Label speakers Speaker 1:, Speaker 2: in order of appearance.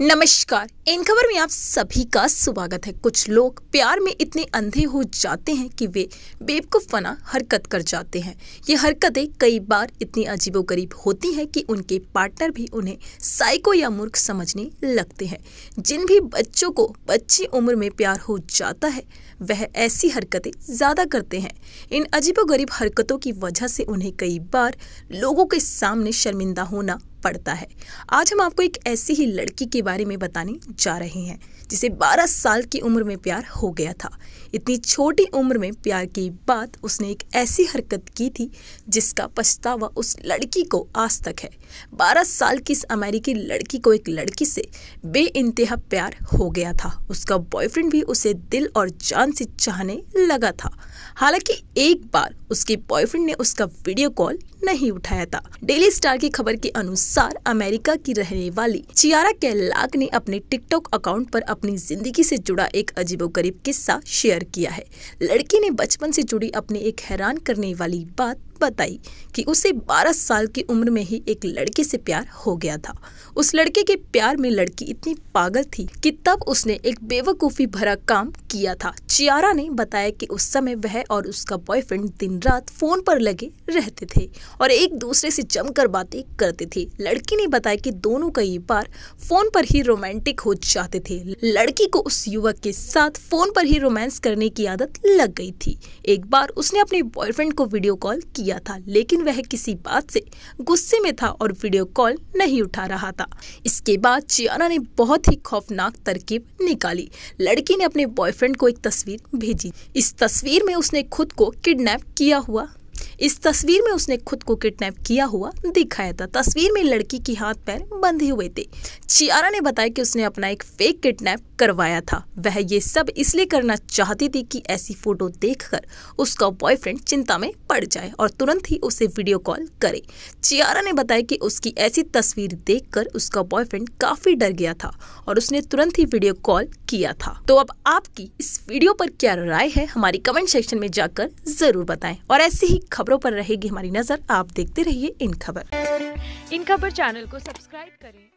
Speaker 1: नमस्कार इन खबर में आप सभी का स्वागत है कुछ लोग प्यार में इतने अंधे हो जाते हैं कि वे बेवकूफ़ बना हरकत कर जाते हैं ये हरकतें कई बार इतनी अजीबोगरीब होती हैं कि उनके पार्टनर भी उन्हें साइको या मूर्ख समझने लगते हैं जिन भी बच्चों को बच्ची उम्र में प्यार हो जाता है वह ऐसी हरकतें ज़्यादा करते हैं इन अजीबोगरीब हरकतों की वजह से उन्हें कई बार लोगों के सामने शर्मिंदा होना पड़ता है आज हम आपको एक ऐसी ही लड़की के बारे में बताने जा रहे हैं जिसे 12 साल की उम्र में प्यार हो गया था इतनी छोटी उम्र में प्यार के बाद उसने एक ऐसी हरकत की थी जिसका पछतावा उस लड़की को आज तक है 12 साल की इस अमेरिकी लड़की को एक लड़की से बे प्यार हो गया था उसका बॉयफ्रेंड भी उसे दिल और जान से चाहने लगा था हालांकि एक बार उसके बॉयफ्रेंड ने उसका वीडियो कॉल नहीं उठाया था डेली स्टार की खबर के अनुसार अमेरिका की रहने वाली चियारा कैलाक ने अपने टिकटॉक अकाउंट पर अपनी जिंदगी से जुड़ा एक अजीबोगरीब किस्सा शेयर किया है लड़की ने बचपन से जुड़ी अपनी एक हैरान करने वाली बात बताई कि उसे 12 साल की उम्र में ही एक लड़के से प्यार हो गया था उस लड़के के प्यार में लड़की इतनी पागल थी कि तब उसने एक बेवकूफ़ी भरा काम किया था चियारा ने बताया कि उस समय वह और उसका बॉयफ्रेंड दिन रात फ़ोन पर लगे रहते थे और एक दूसरे से जमकर बातें करते थे लड़की ने बताया कि दोनों कई बार फ़ोन पर ही रोमांटिक हो जाते थे लड़की को उस युवक के साथ फ़ोन पर ही रोमांस करने की आदत लग गई थी एक बार उसने अपने बॉयफ्रेंड को वीडियो कॉल किया किया था लेकिन वह किसी बात से गुस्से में था और वीडियो कॉल नहीं उठा रहा था इसके बाद चियाना ने बहुत ही खौफनाक तरकीब निकाली लड़की ने अपने बॉयफ्रेंड को एक तस्वीर भेजी इस तस्वीर में उसने खुद को किडनैप किया हुआ इस तस्वीर में उसने खुद को किडनैप किया हुआ दिखाया था तस्वीर में लड़की की हाथ पैर बंधे हुए थे चियारा ने बताया कि उसने अपना एक फेक किडनैप करवाया था वह ये सब इसलिए करना चाहती थी कि ऐसी फोटो देखकर उसका बॉयफ्रेंड चिंता में पड़ जाए और तुरंत ही उसे वीडियो कॉल करे चियारा ने बताया कि उसकी ऐसी तस्वीर देखकर उसका बॉयफ्रेंड काफी डर गया था और उसने तुरंत ही वीडियो कॉल किया था तो अब आपकी इस वीडियो पर क्या राय है हमारी कमेंट सेक्शन में जाकर जरूर बताएं और ऐसी ही खबरों पर रहेगी हमारी नजर आप देखते रहिए इन खबर इन खबर चैनल को सब्सक्राइब करें